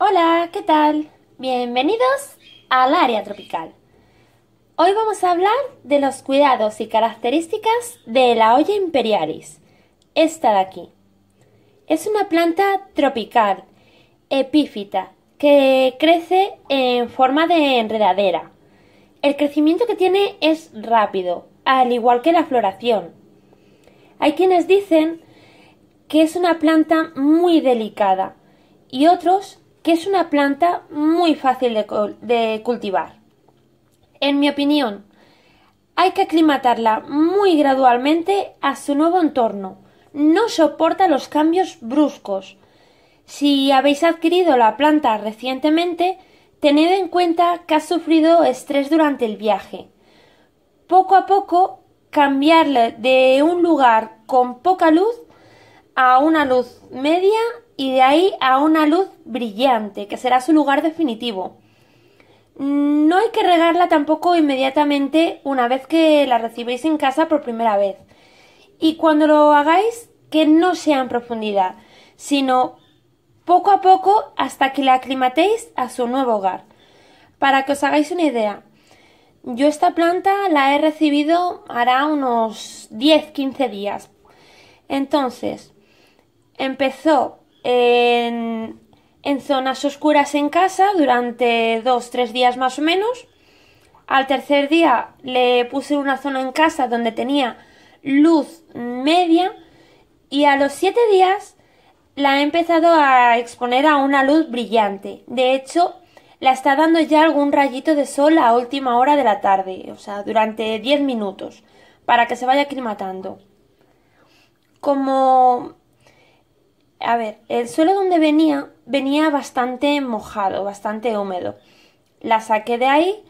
Hola, ¿qué tal? Bienvenidos al área tropical. Hoy vamos a hablar de los cuidados y características de la olla imperialis, esta de aquí. Es una planta tropical, epífita, que crece en forma de enredadera. El crecimiento que tiene es rápido, al igual que la floración. Hay quienes dicen que es una planta muy delicada y otros que es una planta muy fácil de, cultivar. En mi opinión, hay que aclimatarla muy gradualmente a su nuevo entorno. No soporta los cambios bruscos. Si habéis adquirido la planta recientemente, tened en cuenta que ha sufrido estrés durante el viaje. Poco a poco, cambiarle de un lugar con poca luz a una luz media y de ahí a una luz brillante, que será su lugar definitivo. No hay que regarla tampoco inmediatamente una vez que la recibéis en casa por primera vez. Y cuando lo hagáis, que no sea en profundidad, sino poco a poco hasta que la aclimatéis a su nuevo hogar. Para que os hagáis una idea, yo esta planta la he recibido hará unos 10-15 días. Entonces, empezó en, zonas oscuras en casa durante dos, tres días más o menos. Al tercer día le puse una zona en casa donde tenía luz media y a los siete días la he empezado a exponer a una luz brillante. De hecho, la está dando ya algún rayito de sol a última hora de la tarde, o sea, durante 10 minutos, para que se vaya aclimatando. Como a ver, el suelo donde venía venía bastante mojado, bastante húmedo. La saqué de ahí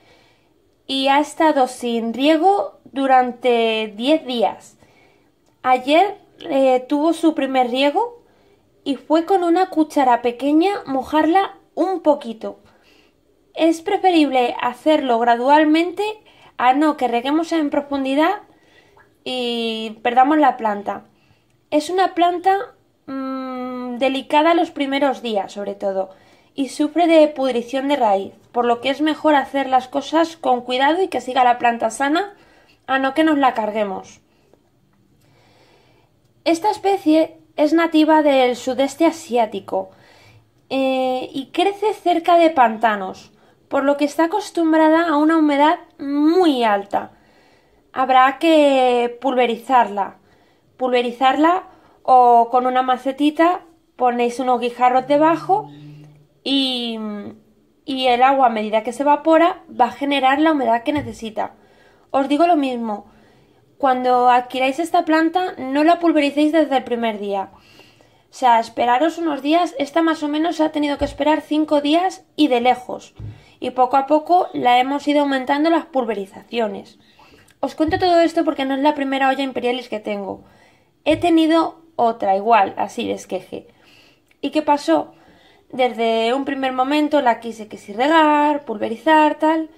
y ha estado sin riego durante 10 días. Ayer eh, tuvo su primer riego y fue con una cuchara pequeña mojarla un poquito. Es preferible hacerlo gradualmente a no que reguemos en profundidad y perdamos la planta. Es una planta mm, delicada los primeros días, sobre todo, y sufre de pudrición de raíz, por lo que es mejor hacer las cosas con cuidado y que siga la planta sana, a no que nos la carguemos. Esta especie es nativa del sudeste asiático eh, y crece cerca de pantanos, por lo que está acostumbrada a una humedad muy alta. Habrá que pulverizarla, pulverizarla o con una macetita ponéis unos guijarros debajo y, y el agua a medida que se evapora va a generar la humedad que necesita. Os digo lo mismo, cuando adquiráis esta planta no la pulvericéis desde el primer día. O sea, esperaros unos días, esta más o menos ha tenido que esperar 5 días y de lejos. Y poco a poco la hemos ido aumentando las pulverizaciones. Os cuento todo esto porque no es la primera olla imperialis que tengo. He tenido otra igual, así les queje ¿Y qué pasó? Desde un primer momento la quise que regar, pulverizar, tal,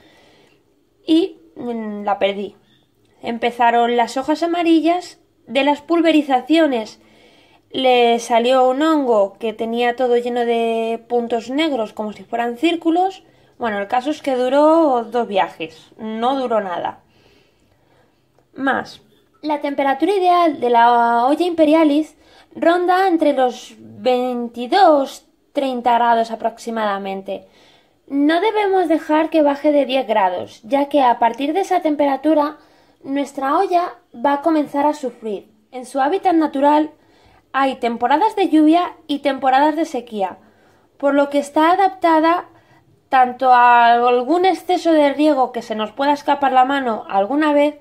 y mm, la perdí. Empezaron las hojas amarillas de las pulverizaciones. Le salió un hongo que tenía todo lleno de puntos negros como si fueran círculos. Bueno, el caso es que duró dos viajes, no duró nada. Más, la temperatura ideal de la olla imperialis ronda entre los 22-30 grados aproximadamente. No debemos dejar que baje de 10 grados, ya que a partir de esa temperatura nuestra olla va a comenzar a sufrir. En su hábitat natural hay temporadas de lluvia y temporadas de sequía, por lo que está adaptada tanto a algún exceso de riego que se nos pueda escapar la mano alguna vez,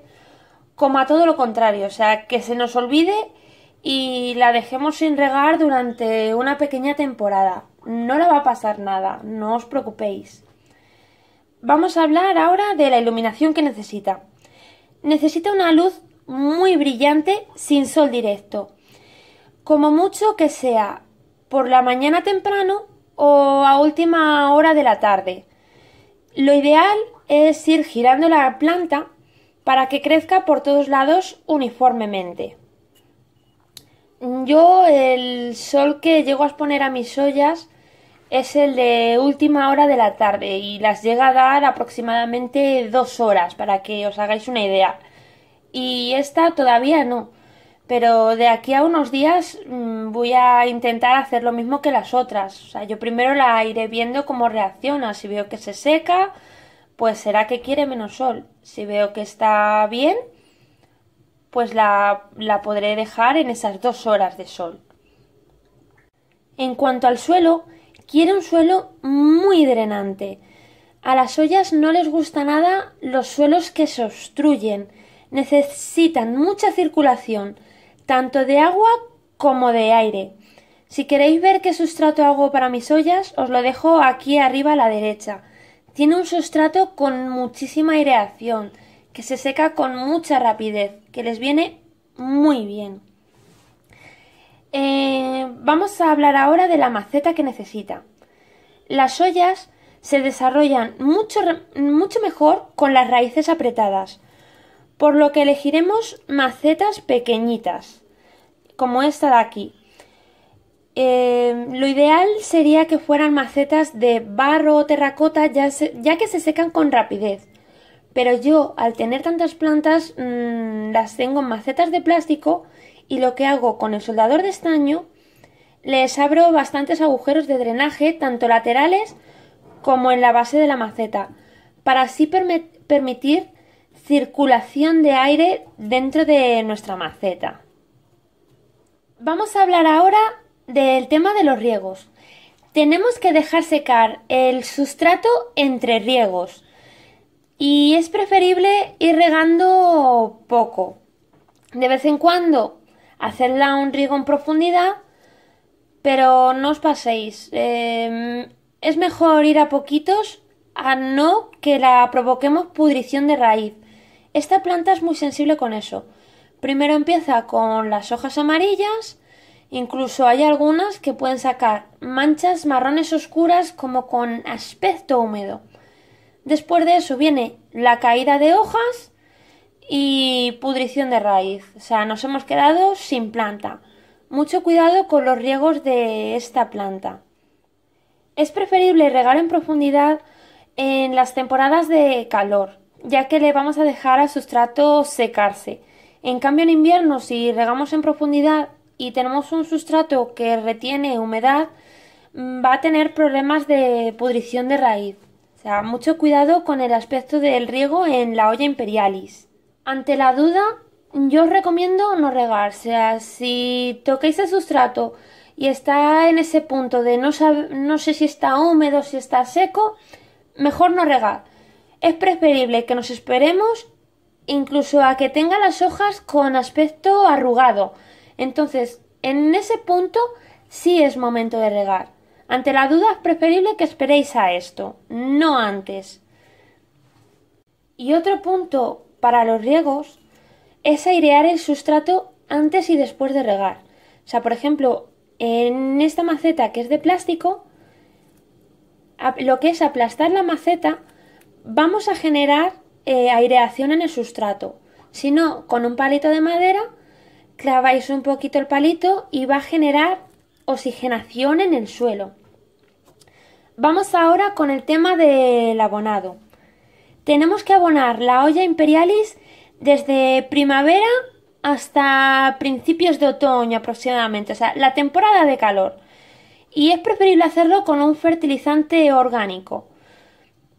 como a todo lo contrario, o sea, que se nos olvide y la dejemos sin regar durante una pequeña temporada. No le va a pasar nada, no os preocupéis. Vamos a hablar ahora de la iluminación que necesita. Necesita una luz muy brillante sin sol directo. Como mucho que sea por la mañana temprano o a última hora de la tarde. Lo ideal es ir girando la planta para que crezca por todos lados uniformemente. Yo el sol que llego a exponer a mis ollas es el de última hora de la tarde y las llega a dar aproximadamente dos horas para que os hagáis una idea. Y esta todavía no, pero de aquí a unos días mm, voy a intentar hacer lo mismo que las otras. O sea, yo primero la iré viendo cómo reacciona. Si veo que se seca, pues será que quiere menos sol. Si veo que está bien, pues la, la podré dejar en esas dos horas de sol. En cuanto al suelo, quiere un suelo muy drenante. A las ollas no les gusta nada los suelos que se obstruyen. Necesitan mucha circulación, tanto de agua como de aire. Si queréis ver qué sustrato hago para mis ollas, os lo dejo aquí arriba a la derecha. Tiene un sustrato con muchísima aireación, que se seca con mucha rapidez, que les viene muy bien. Eh, vamos a hablar ahora de la maceta que necesita. Las ollas se desarrollan mucho, mucho mejor con las raíces apretadas, por lo que elegiremos macetas pequeñitas, como esta de aquí. Eh, lo ideal sería que fueran macetas de barro o terracota, ya que se secan con rapidez pero yo, al tener tantas plantas, mm, las tengo en macetas de plástico y lo que hago con el soldador de estaño, les abro bastantes agujeros de drenaje, tanto laterales como en la base de la maceta, para así permitir circulación de aire dentro de nuestra maceta. Vamos a hablar ahora del tema de los riegos. Tenemos que dejar secar el sustrato entre riegos y es preferible ir regando poco. De vez en cuando, hacerla un riego en profundidad, pero no os paséis. Em, es mejor ir a poquitos a no que la provoquemos pudrición de raíz. Esta planta es muy sensible con eso. Primero empieza con las hojas amarillas, incluso hay algunas que pueden sacar manchas marrones oscuras como con aspecto húmedo. Después de eso viene la caída de hojas y pudrición de raíz. O sea, nos hemos quedado sin planta. Mucho cuidado con los riegos de esta planta. Es preferible regar en profundidad en las temporadas de calor, ya que le vamos a dejar al sustrato secarse. En cambio, en invierno, si regamos en profundidad y tenemos un sustrato que retiene humedad, mm, va a tener problemas de pudrición de raíz. O sea, mucho cuidado con el aspecto del riego en la olla imperialis. Ante la duda, yo os recomiendo no regar. O sea, si toquéis el sustrato y está en ese punto de no, no sé si está húmedo, si está seco, mejor no regar. Es preferible que nos esperemos incluso a que tenga las hojas con aspecto arrugado. Entonces, en ese punto sí es momento de regar. Ante la duda es preferible que esperéis a esto, no antes. Y otro punto para los riegos es airear el sustrato antes y después de regar. O sea, por ejemplo, en esta maceta que es de plástico, lo que es aplastar la maceta, vamos a generar eh, aireación en el sustrato. Si no, con un palito de madera, claváis un poquito el palito y va a generar oxigenación en el suelo. Vamos ahora con el tema del abonado. Tenemos que abonar la olla imperialis desde primavera hasta principios de otoño aproximadamente, o sea, la temporada de calor. Y es preferible hacerlo con un fertilizante orgánico.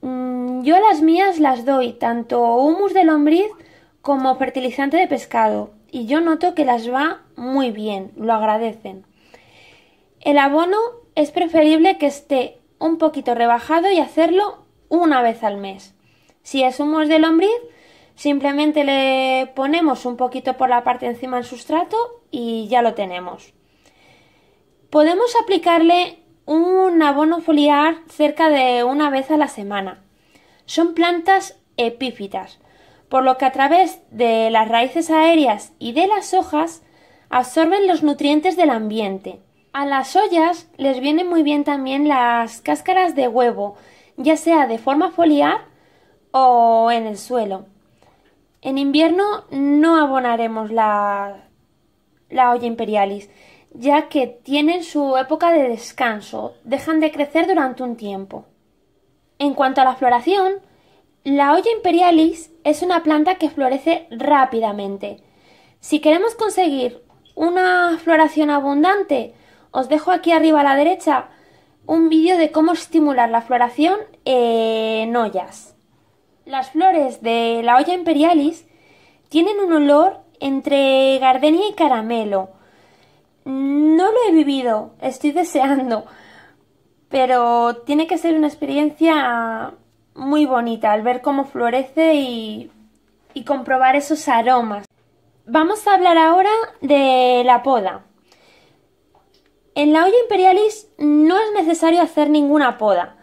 Mm, yo las mías las doy tanto humus de lombriz como fertilizante de pescado y yo noto que las va muy bien, lo agradecen. El abono es preferible que esté un poquito rebajado y hacerlo una vez al mes. Si es humo de lombriz, simplemente le ponemos un poquito por la parte encima del sustrato y ya lo tenemos. Podemos aplicarle un abono foliar cerca de una vez a la semana. Son plantas epífitas, por lo que a través de las raíces aéreas y de las hojas absorben los nutrientes del ambiente a las ollas les vienen muy bien también las cáscaras de huevo, ya sea de forma foliar o en el suelo. En invierno no abonaremos la, la olla imperialis, ya que tienen su época de descanso, dejan de crecer durante un tiempo. En cuanto a la floración, la olla imperialis es una planta que florece rápidamente. Si queremos conseguir una floración abundante, os dejo aquí arriba a la derecha un vídeo de cómo estimular la floración en ollas. Las flores de la olla imperialis tienen un olor entre gardenia y caramelo. No lo he vivido, estoy deseando, pero tiene que ser una experiencia muy bonita al ver cómo florece y, y comprobar esos aromas. Vamos a hablar ahora de la poda. En la olla imperialis no es necesario hacer ninguna poda,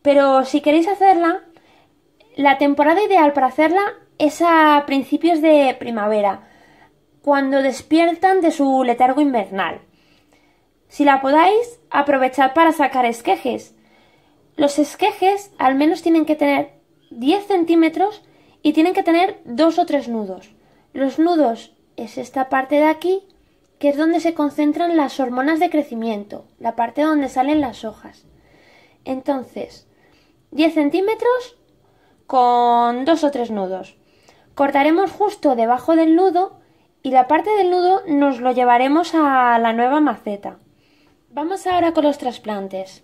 pero si queréis hacerla, la temporada ideal para hacerla es a principios de primavera, cuando despiertan de su letargo invernal. Si la podáis, aprovechad para sacar esquejes. Los esquejes al menos tienen que tener 10 centímetros y tienen que tener dos o tres nudos. Los nudos es esta parte de aquí que es donde se concentran las hormonas de crecimiento, la parte donde salen las hojas. Entonces, 10 centímetros con dos o tres nudos. Cortaremos justo debajo del nudo y la parte del nudo nos lo llevaremos a la nueva maceta. Vamos ahora con los trasplantes.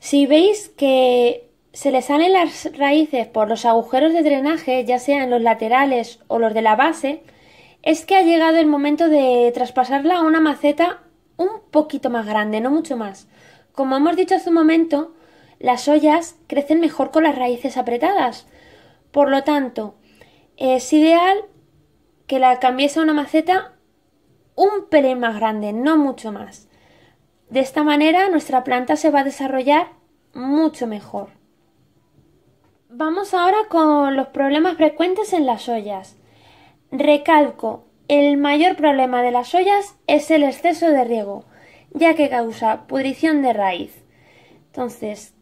Si veis que se le salen las raíces por los agujeros de drenaje, ya sean los laterales o los de la base, es que ha llegado el momento de traspasarla a una maceta un poquito más grande, no mucho más. Como hemos dicho hace un momento, las ollas crecen mejor con las raíces apretadas. Por lo tanto, es ideal que la cambiese a una maceta un pelín más grande, no mucho más. De esta manera nuestra planta se va a desarrollar mucho mejor. Vamos ahora con los problemas frecuentes en las ollas. Recalco, el mayor problema de las ollas es el exceso de riego, ya que causa pudrición de raíz. Entonces,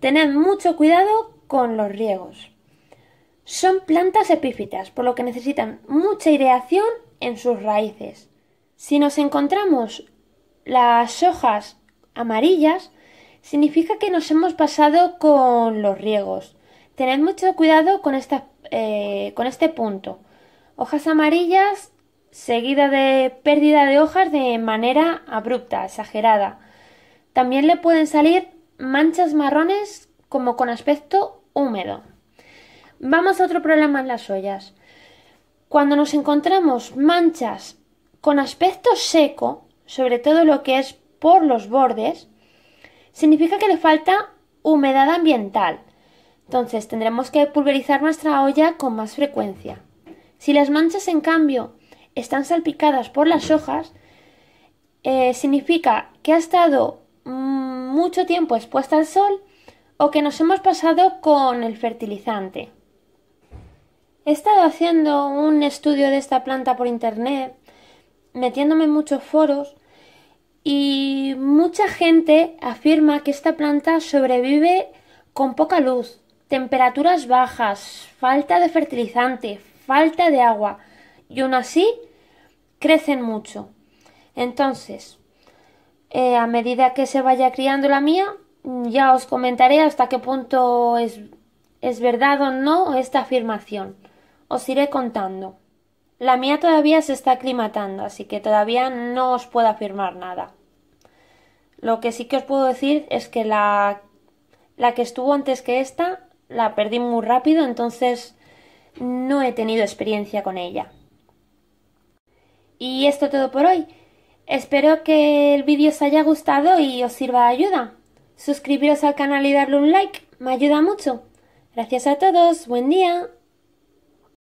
tened mucho cuidado con los riegos. Son plantas epífitas, por lo que necesitan mucha aireación en sus raíces. Si nos encontramos las hojas amarillas, significa que nos hemos pasado con los riegos. Tened mucho cuidado con, eh, con este punto, Hojas amarillas seguida de pérdida de hojas de manera abrupta, exagerada. También le pueden salir manchas marrones como con aspecto húmedo. Vamos a otro problema en las ollas. Cuando nos encontramos manchas con aspecto seco, sobre todo lo que es por los bordes, significa que le falta humedad ambiental. Entonces tendremos que pulverizar nuestra olla con más frecuencia. Si las manchas, en cambio, están salpicadas por las hojas, eh, significa que ha estado mm, mucho tiempo expuesta al sol o que nos hemos pasado con el fertilizante. He estado haciendo un estudio de esta planta por internet, metiéndome en muchos foros y mucha gente afirma que esta planta sobrevive con poca luz, temperaturas bajas, falta de fertilizante, falta de agua y aún así crecen mucho. Entonces, eh, a medida que se vaya criando la mía, ya os comentaré hasta qué punto es, es verdad o no esta afirmación. Os iré contando. La mía todavía se está aclimatando, así que todavía no os puedo afirmar nada. Lo que sí que os puedo decir es que la, la que estuvo antes que esta la perdí muy rápido, entonces no he tenido experiencia con ella. Y esto todo por hoy. Espero que el vídeo os haya gustado y os sirva de ayuda. Suscribiros al canal y darle un like, me ayuda mucho. Gracias a todos, buen día.